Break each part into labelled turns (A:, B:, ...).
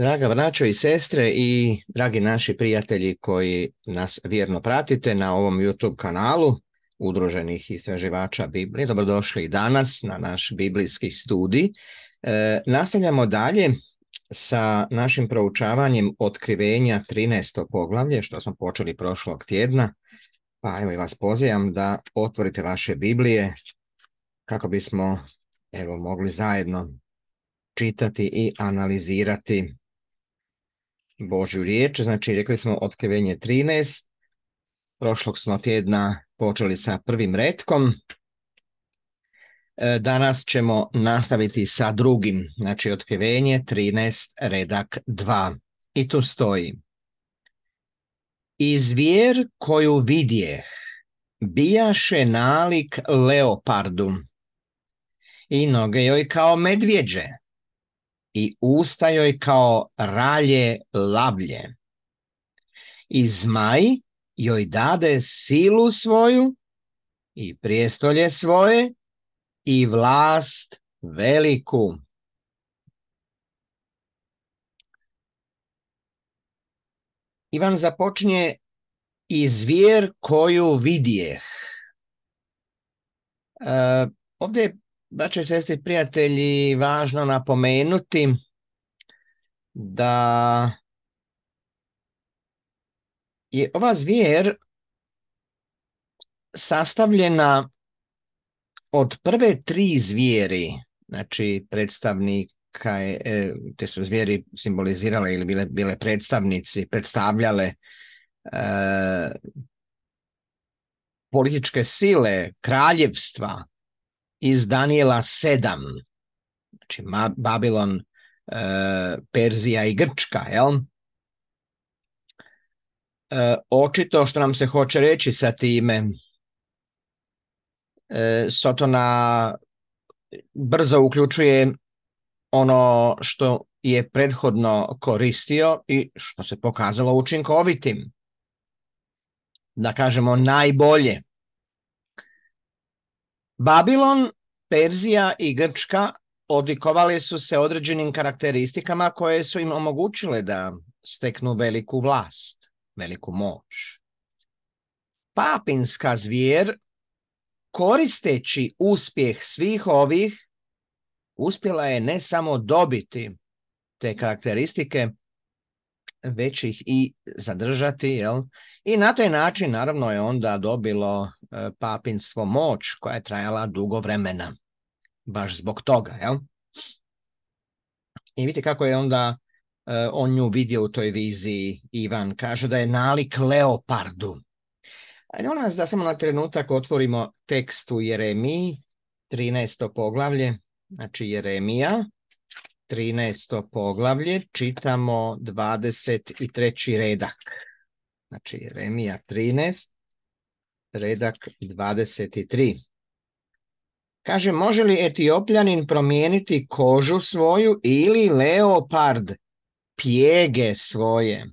A: Draga braćo i sestre i dragi naši prijatelji koji nas vjerno pratite na ovom YouTube kanalu Udruženih istraživača Biblije, dobrodošli i danas na naš biblijski studij. E, nastavljamo dalje sa našim proučavanjem otkrivenja 13. poglavlje, što smo počeli prošlog tjedna. Pa evo i vas pozivam da otvorite vaše Biblije kako bismo evo, mogli zajedno čitati i analizirati Božju riječ, znači rekli smo otkrivenje 13, prošlog smo tjedna počeli sa prvim redkom, e, danas ćemo nastaviti sa drugim, znači otkrivenje 13 redak 2 i tu stoji. I koju vidjeh bijaše nalik leopardu i noge joj kao medvjeđe i usta joj kao ralje lablje. I zmaj joj dade silu svoju i prijestolje svoje i vlast veliku. Ivan započnje i zvijer koju vidjeh. E, ovdje je će se sestri, prijatelji, važno napomenuti da je ova zvijer sastavljena od prve tri zvijeri, znači predstavnika, e, te su zvijeri simbolizirale ili bile, bile predstavnici, predstavljale e, političke sile, kraljevstva, iz Daniela 7. Znači Babilon, e, Perzija i Grčka, jel? E, očito što nam se hoće reći sa time, e, Sotona brzo uključuje ono što je prethodno koristio i što se pokazalo učinkovitim. Da kažemo najbolje. Babilon, Perzija i Grčka odlikovali su se određenim karakteristikama koje su im omogućile da steknu veliku vlast, veliku moć. Papinska zvijer, koristeći uspjeh svih ovih, uspjela je ne samo dobiti te karakteristike, već ih i zadržati. Jel? I na taj način naravno je onda dobilo e, papinstvo moć koja je trajala dugo vremena. Baš zbog toga. Jel? I vidite kako je onda e, on nju vidio u toj viziji. Ivan kaže da je nalik leopardu. Ajde molim nas da samo na trenutak otvorimo tekst u Jeremiji, 13. poglavlje, znači Jeremija, 13. poglavlje, čitamo 23. redak. Znači, Jeremija 13, redak 23. Kaže, može li etiopljanin promijeniti kožu svoju ili leopard pjege svoje?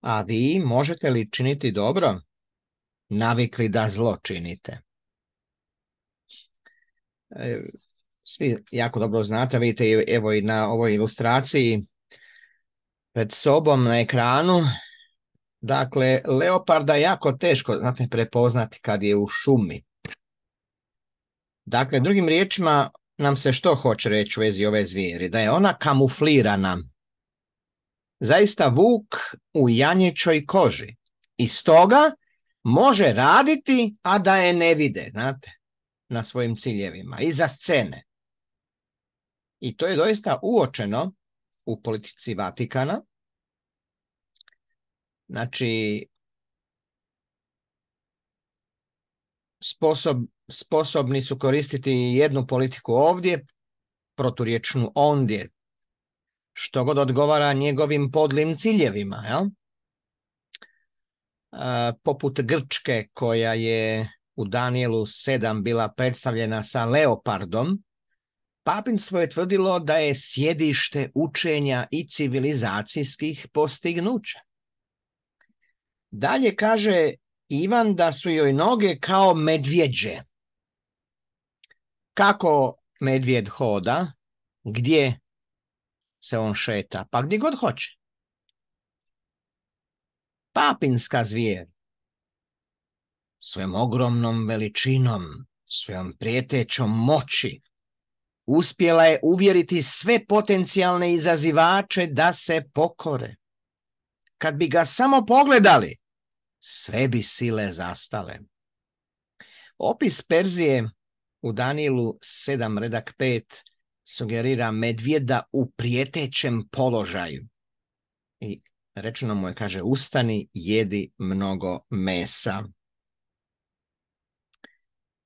A: A vi možete li činiti dobro? Navikli da zlo činite. E, svi jako dobro znate, vidite evo i na ovoj ilustraciji pred sobom na ekranu. Dakle, leoparda je jako teško, znate, prepoznati kad je u šumi. Dakle, drugim riječima nam se što hoće reći u vezi ove zvijeri? Da je ona kamuflirana. Zaista vuk u janječoj koži. I stoga može raditi, a da je ne vide, znate, na svojim ciljevima, iza scene. I to je doista uočeno u politici Vatikana. Znači, sposobni su koristiti jednu politiku ovdje, proturječnu ondje, što god odgovara njegovim podlim ciljevima. Ja? poput Grčke koja je u Danielu 7 bila predstavljena sa leopardom, Papinstvo je tvrdilo da je sjedište učenja i civilizacijskih postignuća. Dalje kaže Ivan da su joj noge kao medvjeđe. Kako medvjed hoda, gdje se on šeta, pa gdje god hoće. Papinska zvijer, svojom ogromnom veličinom, svojom prijetećom moći, uspjela je uvjeriti sve potencijalne izazivače da se pokore. Kad bi ga samo pogledali, sve bi sile zastale. Opis Perzije u Danilu 7 redak 5 sugerira medvjeda u prijetećem položaju. I rečeno mu je, kaže, ustani, jedi mnogo mesa.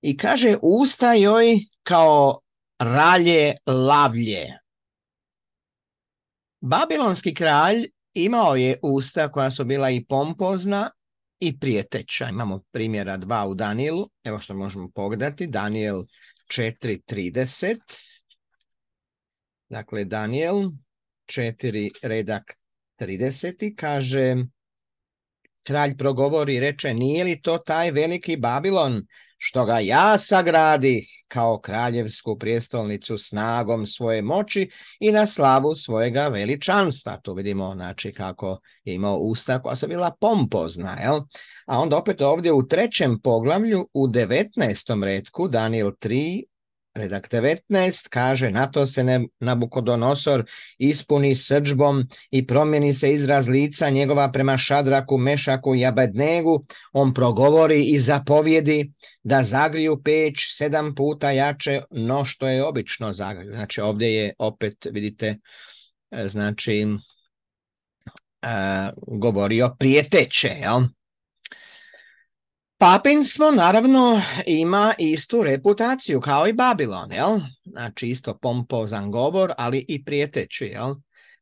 A: I kaže, usta joj kao ralje lavlje. Babilonski kralj imao je usta koja su bila i pompozna i prijeteća. Imamo primjera dva u Danielu, evo što možemo pogledati, Daniel 4.30. Dakle, Daniel 4 redak 30. kaže kralj progovori reče nije li to taj veliki Babilon što ga ja sagradi kao kraljevsku prijestolnicu snagom svoje moći i na slavu svojega veličanstva. Tu vidimo znači, kako je imao usta koja su bila pompozna. Jel? A onda opet ovdje u trećem poglavlju, u 19. redku, Daniel 3, redak 19 kaže na to se Nabukodonosor ispuni srđbom i promjeni se izraz lica njegova prema Šadraku, Mešaku i Abednegu. On progovori i zapovjedi da zagriju peć sedam puta jače no što je obično zagriju. Znači ovdje je opet vidite e, znači e, govorio prijeteće. Jel? Papinstvo naravno ima istu reputaciju kao i Babilon, jel? Znači isto pompozan govor, ali i prijeteći, jel?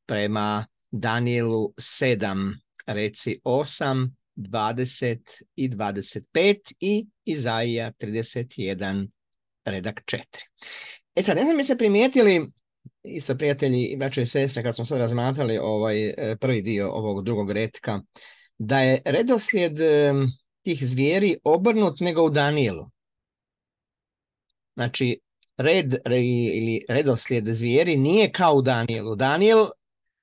A: Prema Danielu 7, reci 8, 20 i 25 i Izaija 31, redak 4. E sad, ne znam mi se primijetili, isto prijatelji i braće i sestre, kad smo sad razmatrali ovaj e, prvi dio ovog drugog retka, da je redoslijed tih zvijeri obrnut nego u Danielu. Znači, red ili redoslijed zvijeri nije kao u Danielu. Daniel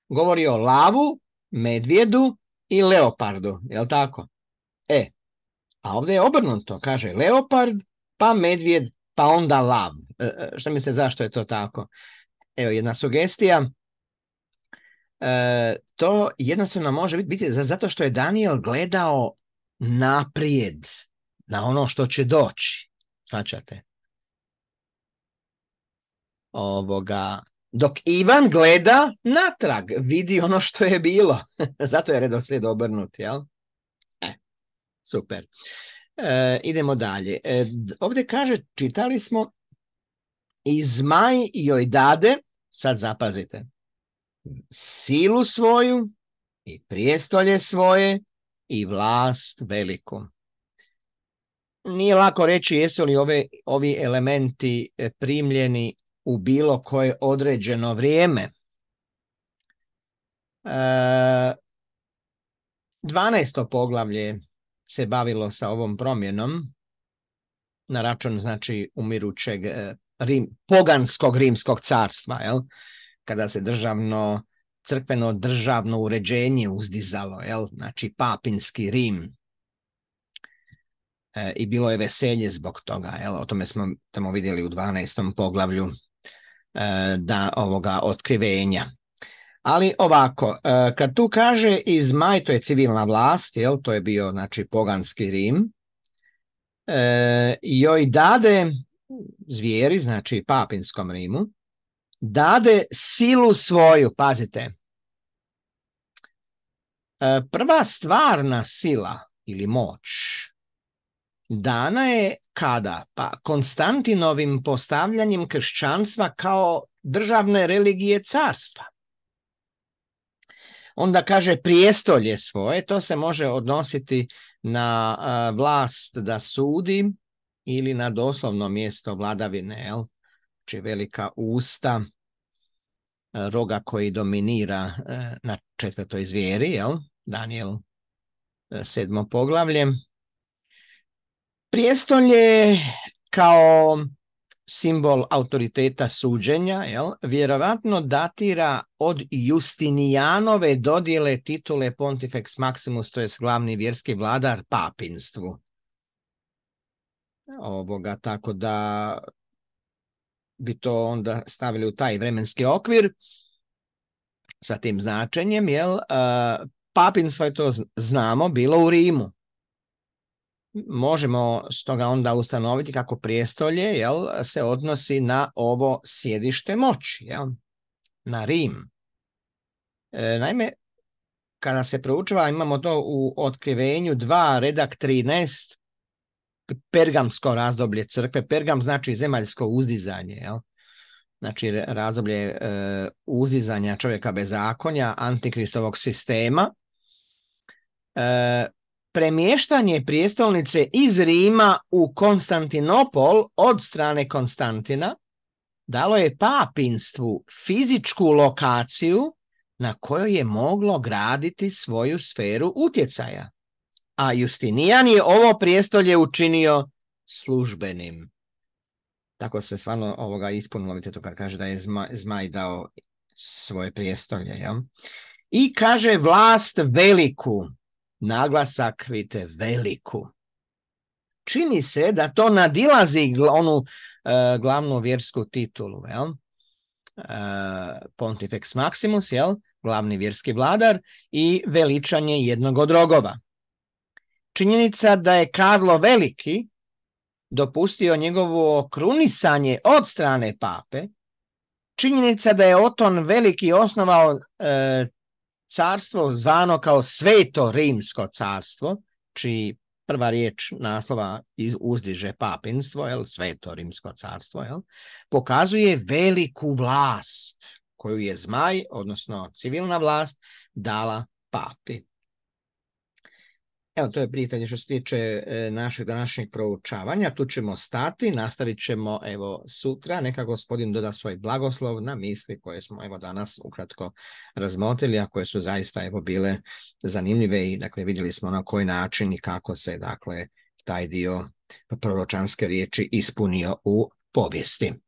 A: govori o lavu, medvjedu i leopardu, je li tako? E, a ovdje je obrnuto, kaže leopard, pa medvjed, pa onda lav. E, e mislite zašto je to tako? Evo jedna sugestija. E, to jednostavno može biti, biti zato što je Daniel gledao naprijed na ono što će doći. Ovoga. Dok Ivan gleda natrag, vidi ono što je bilo. Zato je redoslijed obrnut, jel? E, super. E, idemo dalje. E, ovdje kaže, čitali smo i zmaj joj dade, sad zapazite, silu svoju i prijestolje svoje i vlast veliku. Nije lako reći jesu li ove, ovi elementi e, primljeni u bilo koje određeno vrijeme. E, 12. poglavlje se bavilo sa ovom promjenom na račun znači umirućeg e, rim, poganskog rimskog carstva, jel? kada se državno crkveno državno uređenje uzdizalo, jel? znači papinski Rim. E, I bilo je veselje zbog toga, jel? o tome smo tamo vidjeli u 12. poglavlju e, da ovoga otkrivenja. Ali ovako, e, kad tu kaže iz maj, to je civilna vlast, jel? to je bio znači, poganski Rim, e, joj dade zvijeri, znači papinskom Rimu, dade silu svoju, pazite. E, prva stvarna sila ili moć dana je kada? Pa Konstantinovim postavljanjem kršćanstva kao državne religije carstva. Onda kaže prijestolje svoje, to se može odnositi na e, vlast da sudi ili na doslovno mjesto vladavine, jel? znači velika usta, e, roga koji dominira e, na četvrtoj zvijeri, jel? Daniel e, sedmo poglavlje. Prijestolje kao simbol autoriteta suđenja, jel? vjerovatno datira od Justinijanove dodjele titule Pontifex Maximus, to je glavni vjerski vladar papinstvu. Ovoga, tako da bi to onda stavili u taj vremenski okvir sa tim značenjem, jel? Papin, sve to znamo, bilo u Rimu. Možemo stoga onda ustanoviti kako prijestolje jel, se odnosi na ovo sjedište moći, jel? na Rim. E, naime, kada se proučava, imamo to u otkrivenju 2, redak 13, pergamsko razdoblje crkve. Pergam znači zemaljsko uzdizanje, jel? znači razdoblje e, uzdizanja čovjeka zakonja, antikristovog sistema. E, premještanje prijestolnice iz Rima u Konstantinopol od strane Konstantina dalo je papinstvu fizičku lokaciju na kojoj je moglo graditi svoju sferu utjecaja a Justinijan je ovo prijestolje učinio službenim. Tako se stvarno ovoga ispunilo, vidite to kad kaže da je zmaj dao svoje prijestolje. Ja? I kaže vlast veliku, naglasak, vidite, veliku. Čini se da to nadilazi onu e, glavnu vjersku titulu, jel? E, Pontifex Maximus, jel? glavni vjerski vladar i veličanje jednog od rogova činjenica da je Karlo Veliki dopustio njegovo krunisanje od strane pape, činjenica da je Oton Veliki osnovao e, carstvo zvano kao Sveto Rimsko carstvo, čiji prva riječ naslova uzdiže papinstvo, jel, Sveto Rimsko carstvo, jel, pokazuje veliku vlast koju je zmaj, odnosno civilna vlast, dala papi. Evo, to je pitanje što se tiče e, našeg današnjeg proučavanja. Tu ćemo stati, nastavit ćemo evo sutra. Neka gospodin doda svoj blagoslov na misli koje smo evo danas ukratko razmotrili, a koje su zaista evo bile zanimljive i dakle vidjeli smo na koji način i kako se dakle taj dio proročanske riječi ispunio u povijesti.